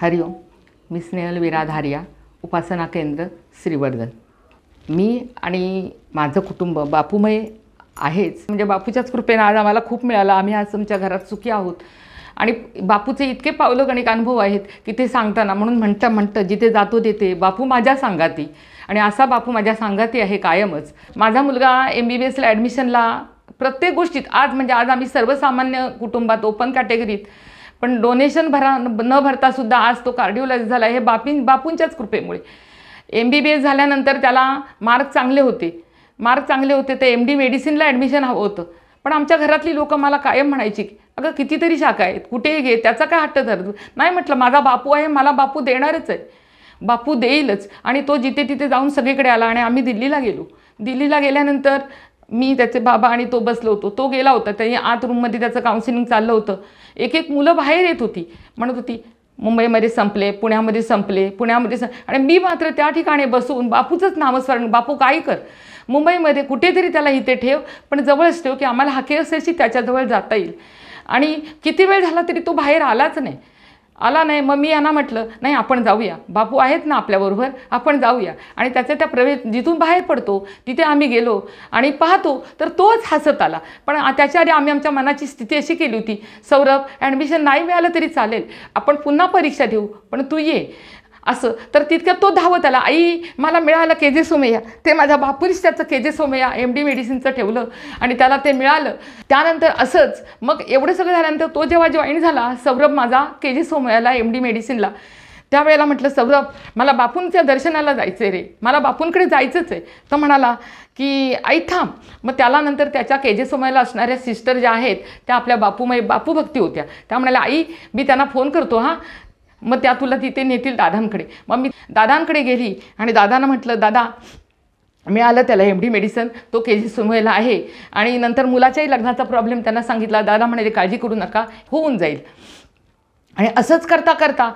हरिओम मी स्नेहल विराधारिया उपासना केंद्र श्रीवर्धन मी आणि माझं कुटुंब बापूमय आहेच म्हणजे बापूच्याच कृपेनं आज आम्हाला खूप मिळालं आम्ही आज तुमच्या घरात सुखी आहोत आणि बापूचे इतके पावलगणिक अनुभव आहेत की ते सांगताना म्हणून म्हणता म्हणतं जिथे जातो तिथे बापू माझ्या सांगाती आणि असा बापू माझ्या सांगाती आहे कायमच माझा मुलगा एम बी बी एसला ॲडमिशनला प्रत्येक गोष्टीत आज म्हणजे आज आम्ही सर्वसामान्य कुटुंबात ओपन कॅटेगरीत पण डोनेशन भरा न भरता सुद्धा आज तो कार्डिओलॉजी झाला हे बापी बापूंच्याच कृपेमुळे एम बी बी एस झाल्यानंतर त्याला मार्क चांगले होते मार्क चांगले होते तर एम डी मेडिसिनला ॲडमिशन हवं होतं पण आमच्या घरातली लोकं मला कायम म्हणायची की अगं कितीतरी शाखा आहेत कुठेही घे त्याचा काय हट्ट धर नाही म्हटलं माझा बापू आहे मला बापू देणारच आहे बापू देईलच आणि तो जिथे तिथे जाऊन सगळीकडे आला आणि आम्ही दिल्लीला गेलो दिल्लीला गेल्यानंतर मी त्याचे बाबा आणि तो बसलो होतो तो गेला होता त्याने आत रूममध्ये त्याचं काउन्सिलिंग चाललं होतं एक एक मुलं बाहेर येत होती म्हणत होती मुंबईमध्ये संपले पुण्यामध्ये संपले पुण्यामध्ये सं आणि मी मात्र त्या ठिकाणी बसून बापूचंच नामस्मरण बापू काय कर मुंबईमध्ये कुठेतरी त्याला इथे ठेव पण जवळच ठेव की आम्हाला हाके असायची त्याच्याजवळ जाता येईल आणि किती वेळ झाला तरी तो बाहेर आलाच नाही आला नाही मग मी यांना म्हटलं नाही आपण जाऊया बापू आहेत ना आपल्याबरोबर आपण जाऊया आणि त्याचा त्या प्रवेश जिथून बाहेर पडतो तिथे आम्ही गेलो आणि पाहतो तर तोच हसत आला पण त्याच्याआधी आम्ही आमच्या मनाची स्थिती अशी केली होती सौरभ ॲडमिशन नाही मिळालं तरी चालेल आपण पुन्हा परीक्षा देऊ पण तू ये असं तर तितक्यात तो धावत आला आई मला मिळालं के जे सोमय्या ते माझ्या बापूरीच त्याचं के जे सोमय्या एम डी मेडिसिनचं ठेवलं आणि त्याला ते मिळालं त्यानंतर असंच मग एवढं सगळं झाल्यानंतर तो जेव्हा जॉईन झाला सौरभ माझा के जे सोमय्याला एम डी मेडिसिनला त्यावेळेला म्हटलं सौरभ मला बापूंच्या दर्शनाला जायचं आहे रे मला बापूंकडे जायचंच आहे तर म्हणाला की आई थांब मग त्याला त्याच्या के जे सोमयाला असणाऱ्या सिस्टर ज्या आहेत त्या आपल्या बापूमय बापू भक्ती होत्या त्या म्हणाल्या आई मी त्यांना फोन करतो हां मग त्या तुला तिथे नेतील दादांकडे मग मी दादांकडे गेली आणि दादांना म्हटलं दादा मिळालं त्याला एम डी मेडिसन तो के जी आहे आणि नंतर मुलाच्याही लग्नाचा प्रॉब्लेम त्यांना सांगितला दादा म्हणाले काळजी करू नका होऊन जाईल आणि असंच करता करता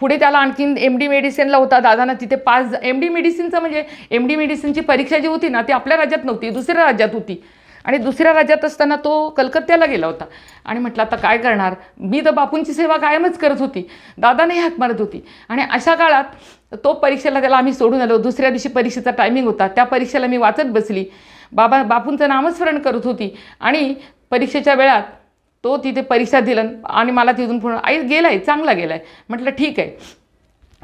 पुढे त्याला आणखीन एम डी मेडिसिनला होता दादांना तिथे पास एम डी मेडिसिनचं म्हणजे एम डी मेडिसिनची परीक्षा जी होती ना ती आपल्या राज्यात नव्हती दुसऱ्या राज्यात होती आणि दुसऱ्या राज्यात असताना तो कलकत्त्याला गेला होता आणि म्हटलं आता काय करणार मी तर बापूंची सेवा कायमच करत होती दादाने हाक मारत होती आणि अशा काळात तो परीक्षेला त्याला आम्ही सोडून आलो दुसऱ्या दिवशी परीक्षेचा टायमिंग होता त्या परीक्षेला मी वाचत बसली बाबा बापूंचं नामस्मरण करत होती आणि परीक्षेच्या वेळात तो तिथे परीक्षा दिलं आणि मला तिथून फोन आई गेला आहे चांगला गेला आहे म्हटलं ठीक आहे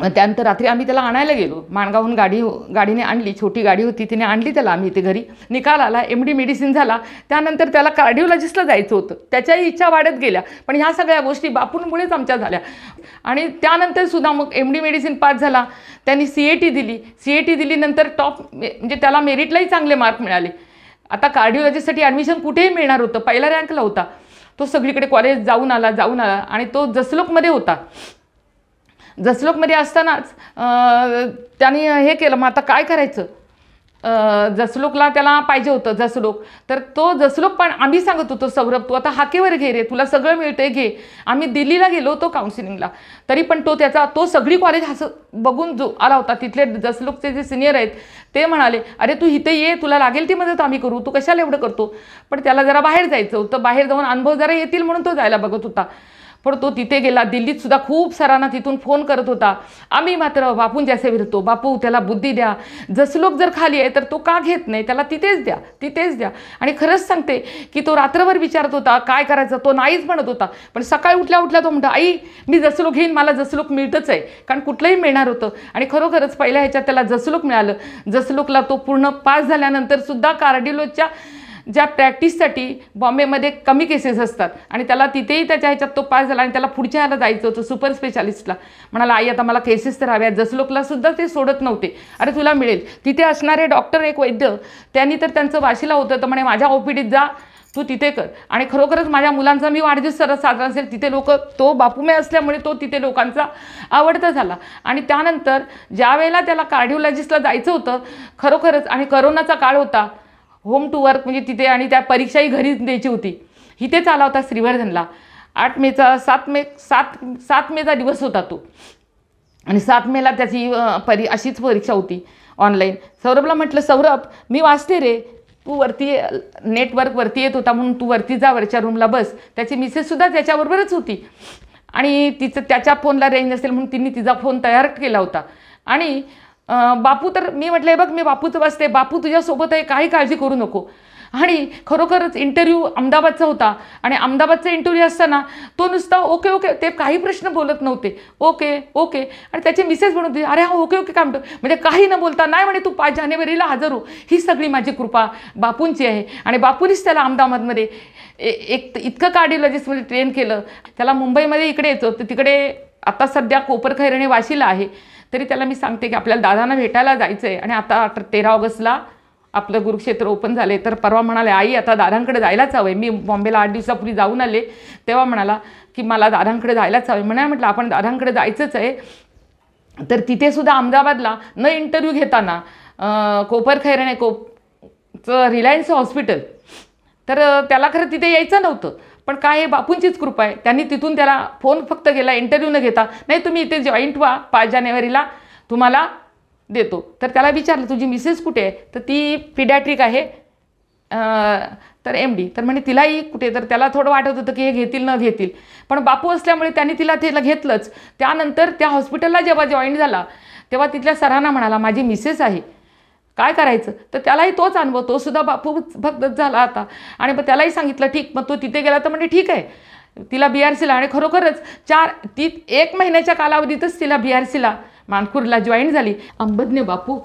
त्यानंतर रात्री आम्ही त्याला आणायला गेलो माणगावहून गाडी गाडीने आणली छोटी गाडी होती तिने आणली त्याला आम्ही इथे घरी निकाल आला एम डी मेडिसिन झाला त्यानंतर त्याला कार्डिओलॉजिस्टला जायचं होतं त्याच्याही इच्छा वाढत गेल्या पण ह्या सगळ्या गोष्टी बापूंमुळेच आमच्या झाल्या आणि त्यानंतर सुद्धा मग एम डी मेडिसिन पास झाला त्यांनी सी ए टी दिली सी ए टी दिलीनंतर टॉप म्हणजे त्याला मेरिटलाही चांगले मार्क मिळाले आता कार्डिओलॉजीसाठी ॲडमिशन कुठेही मिळणार होतं पहिला रँकला होता तो सगळीकडे कॉलेज जाऊन आला जाऊन आला आणि तो जसलोकमध्ये होता जसलोकमध्ये असतानाच त्यांनी हे केलं मग आता काय करायचं जसलोकला त्याला पाहिजे होतं जसलोक तर तो जसलोक पण आम्ही सांगत होतो सौरभ तू आता हाकेवर घे रे तुला सगळं मिळते घे आम्ही दिल्लीला गेलो तो काउन्सिलिंगला तरी पण तो त्याचा तो सगळी कॉलेज हसं बघून जो आला होता तिथले जसलोकचे जे सिनियर आहेत ते म्हणाले अरे तू इथे ये तुला लागेल ती मदत आम्ही करू तू कशाला एवढं करतो पण त्याला जरा बाहेर जायचं होतं बाहेर जाऊन अनुभव जरा येतील म्हणून तो जायला बघत होता पण तो तिथे गेला दिल्लीत सुद्धा खूप सरांना तिथून फोन करत होता आम्ही मात्र जैसे विरतो बापू त्याला बुद्धी द्या जसलोक जर खाली आहे तर तो का घेत नाही त्याला तिथेच द्या तिथेच द्या आणि खरंच सांगते की तो रात्रभर विचारत होता काय करायचं तो नाहीच म्हणत होता पण सकाळी उठल्या उठल्या तो म्हणतो आई मी जसलोक घेईन मला जसलोक मिळतच आहे कारण कुठलंही मिळणार होतं आणि खरोखरच पहिल्या ह्याच्यात त्याला जसलोक मिळालं जसलोकला तो पूर्ण पास झाल्यानंतर सुद्धा कार्डिलोच्या ज्या प्रॅक्टिससाठी बॉम्बेमध्ये कमी केसेस असतात आणि त्याला तिथेही त्याच्या ह्याच्यात तो पास झाला आणि त्याला पुढच्या ह्याला जायचं होतं सुपर स्पेशालिस्टला म्हणाला आई आता मला केसेस तर हव्या सुद्धा ते सोडत नव्हते अरे तुला मिळेल तिथे असणारे डॉक्टर एक वैद्य त्यांनी तर त्यांचं वाशीला होतं तर म्हणे माझ्या ओपीडीत जा तू तिथे कर आणि खरोखरच माझ्या मुलांचा मी वाढदिवस सरस साजरा असेल तिथे लोक तो बापूमे असल्यामुळे तो तिथे लोकांचा आवडता झाला आणि त्यानंतर ज्या वेळेला त्याला कार्डिओलॉजिस्टला जायचं होतं खरोखरच आणि करोनाचा काळ होता होम टू वर्क म्हणजे तिथे आणि त्या परीक्षाही घरीच द्यायची होती इथे आला होता श्रीवर्धनला आठ मेचा सात मे सात सात मेचा दिवस होता तो आणि सात मेला त्याची परी अशीच परीक्षा होती ऑनलाईन सौरभला म्हटलं सौरभ मी वाचते रे तू वरती नेटवर्कवरती येत होता म्हणून तू वरती जा वरच्या रूमला बस त्याची मिसेससुद्धा त्याच्याबरोबरच होती आणि तिचं त्याच्या फोनला रेंज असेल म्हणून तिने तिचा फोन तयार केला होता आणि बापू तर मी आहे बघ मी बापूचं वाचते बापू तुझ्यासोबत आहे काही काळजी करू नको आणि खरोखरच इंटरव्ह्यू अहमदाबादचा होता आणि अहमदाबादचा इंटरव्ह्यू असताना तो नुसता ओके ओके ते काही प्रश्न बोलत नव्हते ओके ओके आणि त्याचे मिसेस म्हणत होते अरे हा ओके ओके काम म्हणतो म्हणजे काही न बोलता नाही म्हणे तू पाच जानेवारीला हजर हो ही सगळी माझी कृपा बापूंची आहे आणि बापूनीच त्याला अहमदाबादमध्ये एक इतकं म्हणजे ट्रेन केलं त्याला मुंबईमध्ये इकडे येतो तर तिकडे आता सध्या कोपरखैरणे वाशीला आहे तरी त्याला मी सांगते की आपल्याला दादांना भेटायला जायचं आहे आणि आता तेरा ऑगस्टला आपलं गुरुक्षेत्र ओपन झाले तर परवा म्हणाले आई आता दादांकडे जायलाच हवं आहे मी बॉम्बेला आठ दिवसापूर्वी जाऊन आले तेव्हा म्हणाला की मला दादांकडे जायलाच हवं म्हणा म्हटलं आपण दादांकडे जायचंच आहे तर तिथेसुद्धा अहमदाबादला न इंटरव्ह्यू घेताना कोपर खैरणे कोपचं रिलायन्स हॉस्पिटल तर त्याला खरं तिथे यायचं नव्हतं पण काय हे बापूंचीच कृपा आहे त्यांनी तिथून त्याला फोन फक्त गेला इंटरव्ह्यू न घेता नाही तुम्ही इथे जॉईंट व्हा पाच जानेवारीला तुम्हाला देतो तर त्याला विचारलं तुझी मिसेस कुठे आहे तर ती पिडॅट्रिक आहे तर एम डी तर म्हणे तिलाही कुठे तर त्याला थोडं वाटत होतं की हे घेतील न घेतील पण बापू असल्यामुळे त्यांनी तिला तिला घेतलंच त्यानंतर त्या हॉस्पिटलला जेव्हा जॉईन झाला तेव्हा तिथल्या सरांना म्हणाला माझी मिसेस आहे काय करायचं तर त्यालाही तोच अनुभव तो सुद्धा बापू भक्तच झाला आता आणि मग त्यालाही सांगितलं ठीक मग तो तिथे गेला तर म्हणजे ठीक आहे तिला बी आर सीला आणि खरोखरच चार ती एक महिन्याच्या कालावधीतच तिला बी आर सीला मानकूरला जॉईन झाली अंबज्ञ बापू